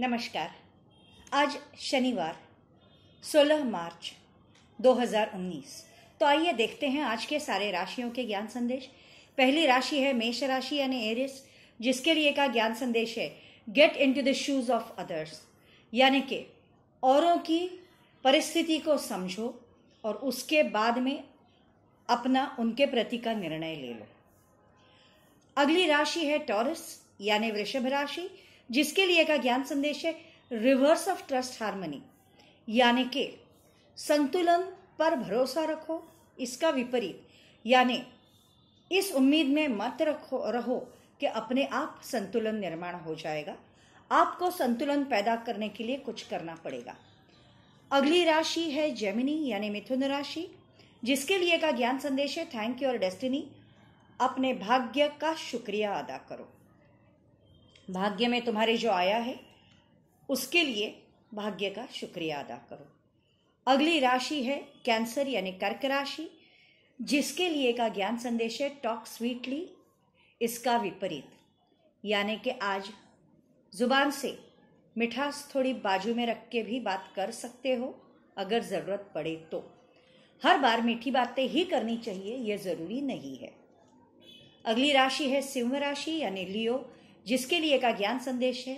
नमस्कार आज शनिवार 16 मार्च 2019 तो आइए देखते हैं आज के सारे राशियों के ज्ञान संदेश पहली राशि है मेष राशि यानी एरिस जिसके लिए का ज्ञान संदेश है get in to the shoes of others यानी कि औरों की परिस्थिति को समझो और उसके बाद में अपना उनके प्रति का निर्णय ले लो अगली राशि है टॉरस यानी वृषभ राशि जिसके लिए का ज्ञान संदेश है रिवर्स ऑफ ट्रस्ट हार्मनी यानी कि संतुलन पर भरोसा रखो इसका विपरीत यानी इस उम्मीद में मत रखो रहो कि अपने आप संतुलन निर्माण हो जाएगा आपको संतुलन पैदा करने के लिए कुछ करना पड़ेगा अगली राशि है जेमिनी यानी मिथुन राशि जिसके लिए का ज्ञान संदेश है थैंक यू और डेस्टिनी अपने भाग्य का शुक्रिया अदा करो भाग्य में तुम्हारे जो आया है उसके लिए भाग्य का शुक्रिया अदा करो अगली राशि है कैंसर यानी कर्क राशि जिसके लिए का ज्ञान संदेश है टॉक स्वीटली इसका विपरीत यानी कि आज जुबान से मिठास थोड़ी बाजू में रख के भी बात कर सकते हो अगर ज़रूरत पड़े तो हर बार मीठी बातें ही करनी चाहिए यह ज़रूरी नहीं है अगली राशि है सिंह राशि यानी लियो जिसके लिए का ज्ञान संदेश है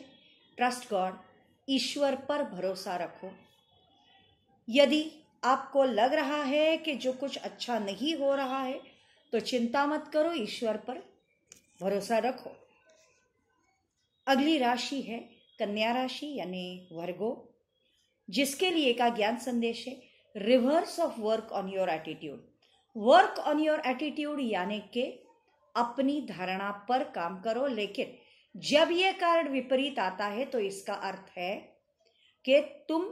ट्रस्ट गॉड ईश्वर पर भरोसा रखो यदि आपको लग रहा है कि जो कुछ अच्छा नहीं हो रहा है तो चिंता मत करो ईश्वर पर भरोसा रखो अगली राशि है कन्या राशि यानी वर्गो जिसके लिए का ज्ञान संदेश है reverse of work on your attitude work on your attitude यानी के अपनी धारणा पर काम करो लेकिन जब ये कारण विपरीत आता है तो इसका अर्थ है कि तुम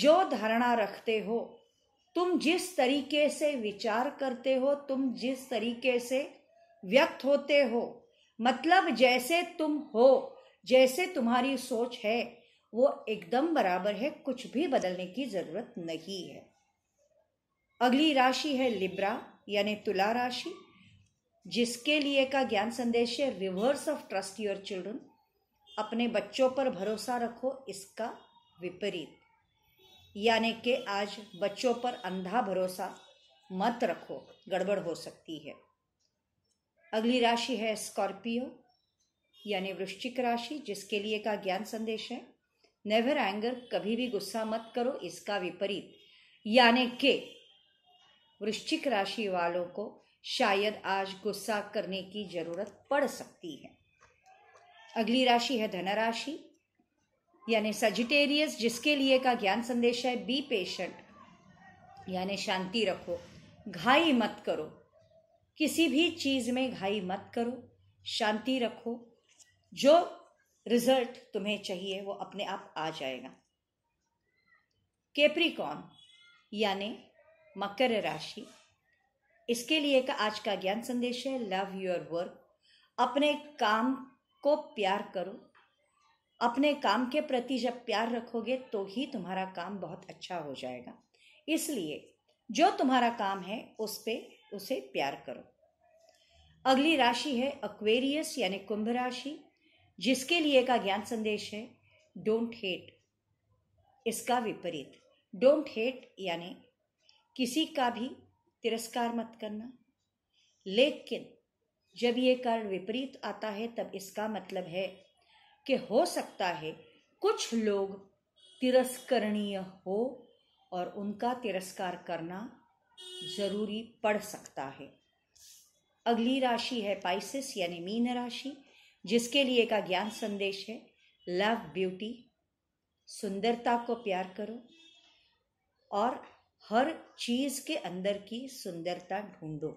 जो धारणा रखते हो तुम जिस तरीके से विचार करते हो तुम जिस तरीके से व्यक्त होते हो मतलब जैसे तुम हो जैसे तुम्हारी सोच है वो एकदम बराबर है कुछ भी बदलने की जरूरत नहीं है अगली राशि है लिब्रा यानी तुला राशि जिसके लिए का ज्ञान संदेश है reverse of trust your children अपने बच्चों पर भरोसा रखो इसका विपरीत यानी कि आज बच्चों पर अंधा भरोसा मत रखो गड़बड़ हो सकती है अगली राशि है स्कॉर्पियो यानी वृश्चिक राशि जिसके लिए का ज्ञान संदेश है नेवर एंगर कभी भी गुस्सा मत करो इसका विपरीत यानी के वृश्चिक राशि वालों को शायद आज गुस्सा करने की ज़रूरत पड़ सकती है अगली राशि है धनराशि यानी सजिटेरियस जिसके लिए का ज्ञान संदेश है बी पेशेंट यानी शांति रखो घाई मत करो किसी भी चीज़ में घाई मत करो शांति रखो जो रिजल्ट तुम्हें चाहिए वो अपने आप आ जाएगा केप्रिकॉन यानी मकर राशि इसके लिए का आज का ज्ञान संदेश है लव योर वर्क अपने काम को प्यार करो अपने काम के प्रति जब प्यार रखोगे तो ही तुम्हारा काम बहुत अच्छा हो जाएगा इसलिए जो तुम्हारा काम है उस पर उसे प्यार करो अगली राशि है अक्वेरियस यानी कुंभ राशि जिसके लिए का ज्ञान संदेश है डोंट हेट इसका विपरीत डोंट हेट यानी किसी का भी तिरस्कार मत करना लेकिन जब ये कारण विपरीत आता है तब इसका मतलब है कि हो सकता है कुछ लोग तिरस्करणीय हो और उनका तिरस्कार करना ज़रूरी पड़ सकता है अगली राशि है पाइसिस यानी मीन राशि जिसके लिए का ज्ञान संदेश है लव ब्यूटी सुंदरता को प्यार करो और हर चीज़ के अंदर की सुंदरता ढूंढो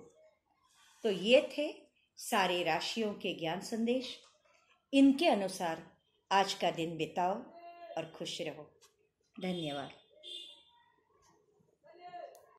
तो ये थे सारे राशियों के ज्ञान संदेश इनके अनुसार आज का दिन बिताओ और खुश रहो धन्यवाद